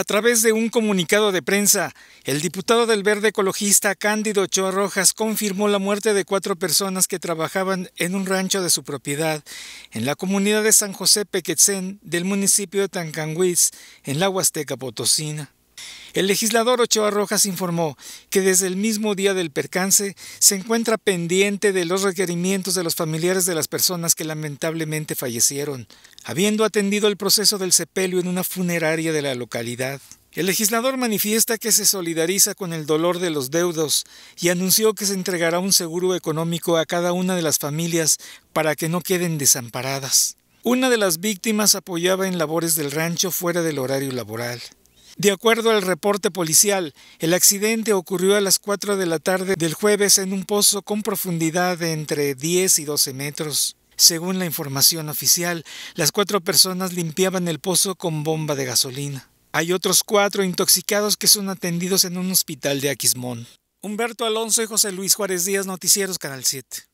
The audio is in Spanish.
A través de un comunicado de prensa, el diputado del Verde Ecologista Cándido Ochoa Rojas confirmó la muerte de cuatro personas que trabajaban en un rancho de su propiedad en la comunidad de San José Pequetzén del municipio de Tancanguiz, en la Huasteca Potosina. El legislador Ochoa Rojas informó que desde el mismo día del percance se encuentra pendiente de los requerimientos de los familiares de las personas que lamentablemente fallecieron, habiendo atendido el proceso del sepelio en una funeraria de la localidad. El legislador manifiesta que se solidariza con el dolor de los deudos y anunció que se entregará un seguro económico a cada una de las familias para que no queden desamparadas. Una de las víctimas apoyaba en labores del rancho fuera del horario laboral. De acuerdo al reporte policial, el accidente ocurrió a las 4 de la tarde del jueves en un pozo con profundidad de entre 10 y 12 metros. Según la información oficial, las cuatro personas limpiaban el pozo con bomba de gasolina. Hay otros cuatro intoxicados que son atendidos en un hospital de Aquismón. Humberto Alonso y José Luis Juárez Díaz, Noticieros Canal 7.